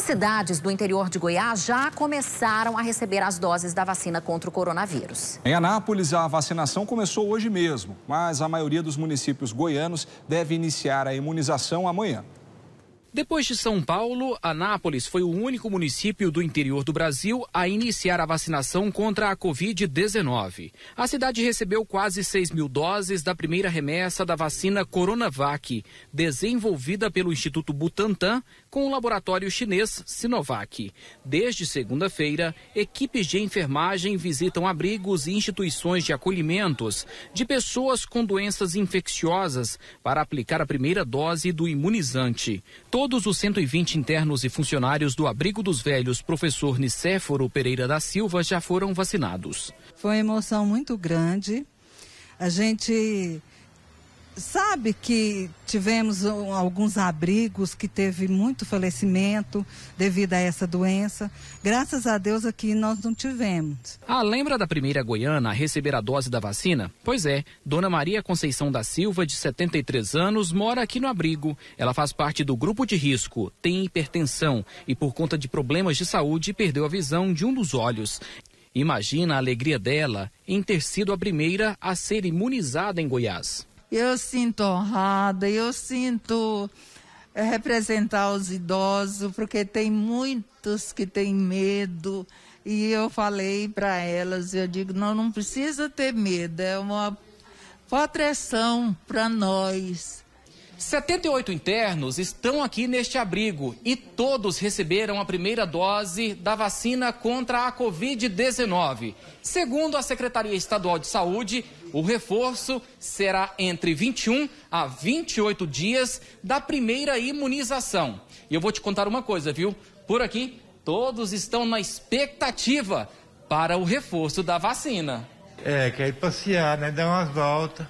As cidades do interior de Goiás já começaram a receber as doses da vacina contra o coronavírus. Em Anápolis, a vacinação começou hoje mesmo, mas a maioria dos municípios goianos deve iniciar a imunização amanhã. Depois de São Paulo, Anápolis foi o único município do interior do Brasil a iniciar a vacinação contra a Covid-19. A cidade recebeu quase 6 mil doses da primeira remessa da vacina Coronavac, desenvolvida pelo Instituto Butantan com o laboratório chinês Sinovac. Desde segunda-feira, equipes de enfermagem visitam abrigos e instituições de acolhimentos de pessoas com doenças infecciosas para aplicar a primeira dose do imunizante Todos os 120 internos e funcionários do Abrigo dos Velhos, professor Nicéforo Pereira da Silva, já foram vacinados. Foi uma emoção muito grande. A gente Sabe que tivemos um, alguns abrigos que teve muito falecimento devido a essa doença. Graças a Deus aqui nós não tivemos. Ah, lembra da primeira goiana a receber a dose da vacina? Pois é, Dona Maria Conceição da Silva, de 73 anos, mora aqui no abrigo. Ela faz parte do grupo de risco, tem hipertensão e por conta de problemas de saúde perdeu a visão de um dos olhos. Imagina a alegria dela em ter sido a primeira a ser imunizada em Goiás eu sinto honrada, eu sinto eh, representar os idosos, porque tem muitos que têm medo. E eu falei para elas, eu digo, não, não precisa ter medo, é uma proteção para nós. 78 internos estão aqui neste abrigo e todos receberam a primeira dose da vacina contra a Covid-19. Segundo a Secretaria Estadual de Saúde, o reforço será entre 21 a 28 dias da primeira imunização. E eu vou te contar uma coisa, viu? Por aqui, todos estão na expectativa para o reforço da vacina. É, quer ir passear, né? Dar umas voltas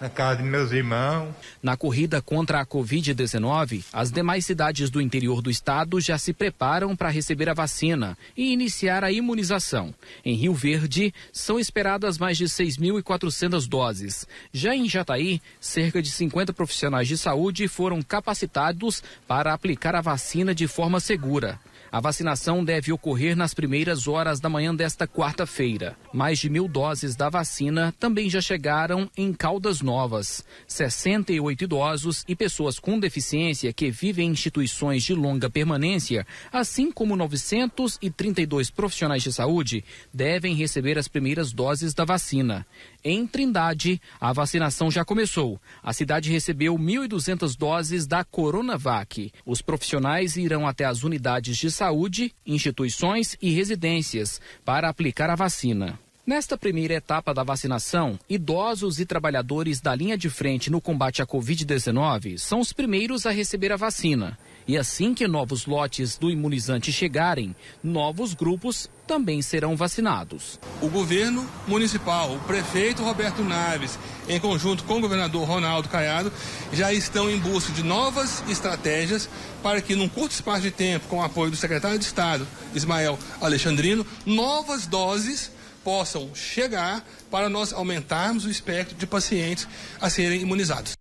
na casa de meus irmãos. Na corrida contra a Covid-19, as demais cidades do interior do estado já se preparam para receber a vacina e iniciar a imunização. Em Rio Verde, são esperadas mais de 6.400 doses. Já em Jataí, cerca de 50 profissionais de saúde foram capacitados para aplicar a vacina de forma segura. A vacinação deve ocorrer nas primeiras horas da manhã desta quarta-feira. Mais de mil doses da vacina também já chegaram em Caldas Novas. 68 idosos e pessoas com deficiência que vivem em instituições de longa permanência, assim como 932 profissionais de saúde, devem receber as primeiras doses da vacina. Em Trindade, a vacinação já começou. A cidade recebeu 1.200 doses da Coronavac. Os profissionais irão até as unidades de saúde, instituições e residências para aplicar a vacina. Nesta primeira etapa da vacinação, idosos e trabalhadores da linha de frente no combate à Covid-19 são os primeiros a receber a vacina. E assim que novos lotes do imunizante chegarem, novos grupos também serão vacinados. O governo municipal, o prefeito Roberto Naves, em conjunto com o governador Ronaldo Caiado, já estão em busca de novas estratégias para que, num curto espaço de tempo, com o apoio do secretário de Estado, Ismael Alexandrino, novas doses possam chegar para nós aumentarmos o espectro de pacientes a serem imunizados.